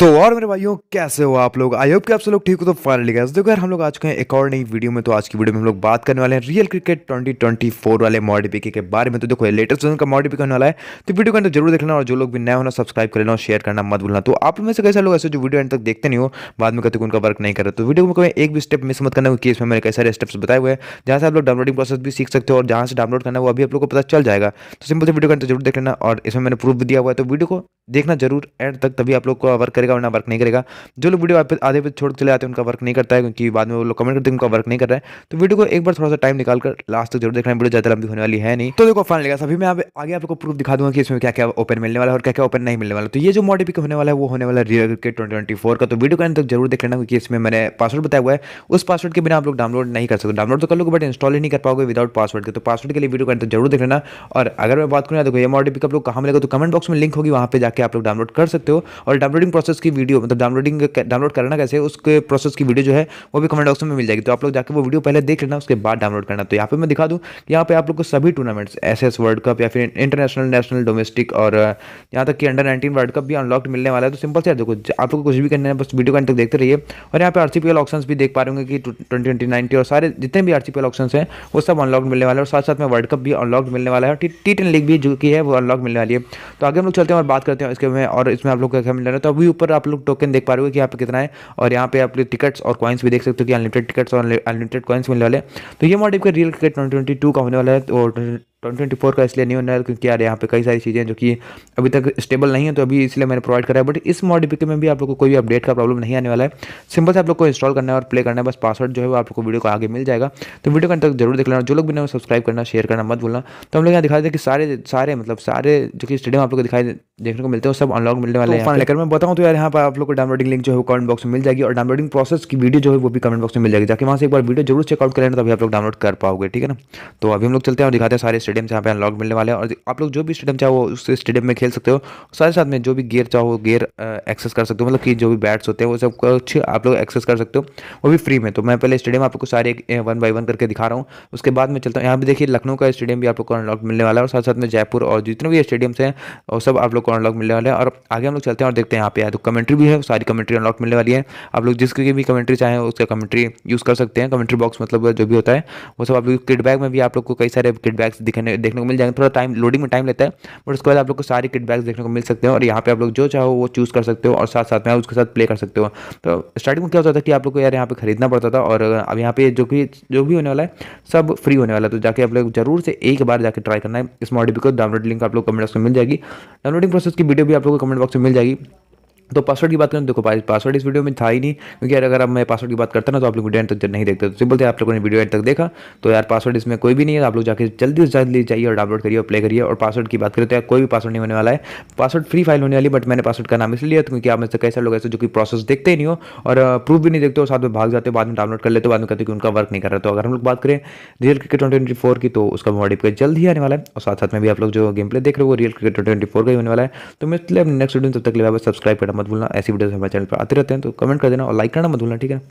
तो और मेरे भाइयों कैसे हो आप लोग आई होप कि आप सब लोग ठीक हो तो फाइनली गए देखो यार हम लोग आज के एक और नई वीडियो में तो आज की वीडियो में हम लोग बात करने वाले हैं रियल क्रिकेट 2024 वाले मॉडिफिके के बारे में तो देखो लेटेस्ट सीजन का मॉडिफिक होने वाला है तो वीडियो को जरूर देखना और जो लोग भी नया होना सब्सक्राइब कर लेना और शेयर करना मत भूलना तो आप में से कैसे लोग ऐसे जो वीडियो एंड तक देखते नहीं हो बाद में कहते उनका वर्क नहीं कर रहे तो वीडियो में कभी एक भी स्टेप मिस मत करना कि इसमें मैंने कई सारे स्टेप्स बताए हुए हैं जहाँ से आप लोग डाउनलोडिंग प्रोसेस भी सीख सकते हो और जहाँ से डाउनलोड करना वो अभी आप लोग को पता चल जाएगा तो सिंपल से वीडियो को जरूर देख लेना और इसमें मैंने प्रूफ दिया हुआ है तो वीडियो को देखना जरूर एंड तक तभी आप लोग को वर्क करेगा करेगा वरना वर्क नहीं करेगा जो लोग वीडियो आप आधे पर छोड़ चले आते हैं उनका वर्क नहीं करता है क्योंकि बाद में वो लोग कमेंट करते हैं उनका वर्क नहीं कर रहा है तो वीडियो को एक बार थोड़ा सा टाइम निकालकर लास्ट तक जरूर देखना वीडियो ज़्यादा लंबी होने वाली है नहीं तो देखो फाइनल सभी मैं आगे आपको प्रूफ दिखा दूंगा कि इसमें क्या क्या ओपन मिलने वाला है और क्या क्या ओपन नहीं मिलने वाला तो ये जो मॉडिफिक होने वाला है वो होने वाला रियल क्रिकेट ट्वेंटी का तो वीडियो करने तक जरूर देख लेना क्योंकि इसमें मैंने पासवर्ड बताया हुआ है उस पासवर्ड के बिना आप लोग डाउनलोड नहीं कर सकते डाउनलोड तो कर लोगे बट इंस्टॉल ही नहीं कर पाओगे विदाउट पासवर्ड के तो पासवर्ड के लिए वीडियो करने तक जरूर देख लेना और अगर मैं बात करूँ तो ये मॉडिफिक आप लोग कहाँ मिलेगा तो कमेंट बॉक्स में लिंक होगी वहाँ पर जाकर आप लोग डाउनलोड कर सकते हो और डाउनलोडिंग प्रोसेस उसकी वीडियो मतलब डाउनलोडिंग डाउनलोड करना कैसे उसके प्रोसेस की वीडियो जो है वो भी कमेंट बॉक्स में मिल जाएगी तो आप लोग जाकर वो वीडियो पहले देख लेना उसके बाद डाउनलोड करना तो यहाँ पे मैं दिखा दूँ यहाँ पे आप लोग को सभी टूर्नामेंट्स एस एस वर्ल्ड कप या फिर इंटरनेशनल नेशनल डोमेस्टिक और यहाँ तक कि अंडर नाइनटीन वर्ल्ड कप भी अनलॉक्ड मिलने वाला है तो सिंपल से देखो आप लोग कुछ भी करना है बस वीडियो का तक देखते रहिए और यहाँ पे R C P L option भी देख पा रहे होंगे कि ट्वेंटी ट्वेंटी और सारे जितने भी आर सी ऑप्शन हैं वो सब अनलॉक मिलने वाले और साथ साथ में वर्ल्ड कप भी अनलॉक मिलने वाला है और टी टेन लीग भी जो की है वो अनलॉक मिलने वाली है तो आगे हम लोग चलते हैं और बात करते हैं इसके में और इसमें आप लोग क्या मिल रहा है तो अभी ऊपर आप लोग टोकन देख पा रहे हो कि यहाँ पे कितना है और यहाँ पे आप लोग टिकट्स और कॉइन्स भी देख सकते हो कि अनलिमिटेड टिकट्स और अनलिमिटेड कॉइन्स मिलने वाले तो ये मॉडल का रियल क्रिकेट ट्वेंटी का होने वाला है और ट्वेंटी ट्वेंटी फोर का इसलिए नहीं होने क्योंकि यार यहाँ पे कई सारी चीज़ें जो कि अभी तक स्टेबल नहीं है तो अभी इसलिए मैंने प्रोवाइड करा है बट इस मॉडिफिकेशन में भी आप लोग को कोई अपडेट का प्रॉब्लम नहीं आने वाला है सिंपल से आप लोग को इंस्टॉल करना है और प्ले करना है बस पासवर्ड जो है वो आप लोग को वीडियो को आगे मिल जाएगा तो वीडियो का तक जरूर देख लेना जो लोग भी ना सब्सक्राइब करना शेयर करना मत भूलना तो हम लोग यहाँ दिखा हैं कि सारे सारे मतलब सारे जो कि स्टेडियम आप लोग को दिखाई देखने को मिलते हैं सब अनलॉक मिलने वाले तो हैं लेकर मैं बताऊँ तो यार यहाँ पर आप लोग को डाउनलोडिंग लिंक जो है वो कमेंट बॉक्स में मिल जाएगी और डाउनलोडिंग प्रोसेस की वीडियो जो है वो भी कमेंट बॉक्स में मिल जाएगी ताकि वहाँ से एक बार वीडियो जरूर चेकआउट कर लेना अभी आप लोग डाउनलोड कर पाओगे ठीक है ना तो अभी हम लोग चलते हैं और दिखाते हैं सारे स्टेडियम से यहाँ पे अनलॉक मिलने वाले हैं और आप लोग जो भी स्टेडियम चाहो उस स्टेडियम में खेल सकते हो साथ साथ में जो भी गियर चाहो गेयर एक्सेस कर सकते हो मतलब कि जो भी बैट्स होते हैं वो सब कुछ आप लोग एक्सेस कर सकते हो वो भी फ्री में तो मैं पहले स्टेडियम आपको सारे वन बाई वन करके दिखा रहा हूँ उसके बाद में चलता हूँ यहाँ पर देखिए लखनऊ का स्टेडियम भी आप लोग को अनलॉक मिलने वाला है और साथ साथ में जयपुर और जितने भी स्टेडियम्स हैं वो सब आप लोग को अनलॉक मिलने वाले हैं और आगे हम लोग चलते हैं और देखते हैं यहाँ पे आए तो कमेंट्री भी है सारी कमेंट्री अनलॉक मिलने वाली है आप लोग जिसकी भी कमेंट्री चाहें उसका कमेंट्री यूज़ कर सकते हैं कमेंट्री बॉक्स मतलब जो भी होता है वो सब आप लोग किट बैग में भी आप लोग को कई सारे किट बैग्स देखने देखने को मिल जाएंगे थोड़ा टाइम लोडिंग में टाइम लेता है बट उसके बाद आप लोग को सारी किट बैग्स देखने को मिल सकते हैं और यहाँ पे आप लोग जो चाहो वो चूज़ कर सकते हो और साथ साथ में उसके साथ प्ले कर सकते हो तो स्टार्टिंग में क्या होता था कि आप लोग को यार यहाँ पर खरीदना पड़ता था और अब यहाँ पे जो भी जो भी होने वाला है सब फ्री होने वाला है तो जाके आप लोग जरूर से एक बार जाकर ट्राई करना है इस मॉडल को डाउनलोड लिंक आप लोग कमेंट बॉक्स में मिल जाएगी डाउनलोडिंग प्रोसेस की वीडियो भी आप लोग को कमेंट बॉक्स में मिल जाएगी तो पासवर्ड की बात करें देखो पासवर्ड इस वीडियो में था ही नहीं क्योंकि यार अगर आप मैं पासवर्ड की बात करता ना तो आप लोग वीडियो एंड तक नहीं देखते तो सिंपल थे आप लोगों ने वीडियो एंड तक देखा तो यार पासवर्ड इसमें कोई भी नहीं है आप लोग जाकर जल्दी से जल्दी जाइए और डाउनलोड करिए और प्ले करिए और पासवर्ड की बात करें तो यार कोई भी पासवर्ड नहीं होने वाला है पासवर्ड फ्री फाइल होने वाली बट मैंने पासवर्ड का नाम इसलिए क्योंकि आप में से कैसे लोग ऐसे जो कि प्रोसेस देखते ही नहीं हो और प्रूफ भी नहीं देखते हो साथ में भाग जाते हो बाद में डाउनलोड कर लेते बाद में कहते कि उनका वर्क नहीं कर रहा तो अगर हम लोग बात करें रियल क्रिकेट ट्वेंटी फोर की तो उसका मॉडिफिकेट जल्द ही आने वाला है और साथ साथ में भी आप लोग जो गेम प्ले देख रहे हो रियल क्रिकेट ट्वेंटी फोर का ही होने वाला है तो मैं नेक्स्ट वीडियो तब तक ले सब्सक्राइब करना मत भूलना ऐसी वीडियोस हमारे चैनल पर आते रहते हैं तो कमेंट कर देना और लाइक करना मत भूलना ठीक है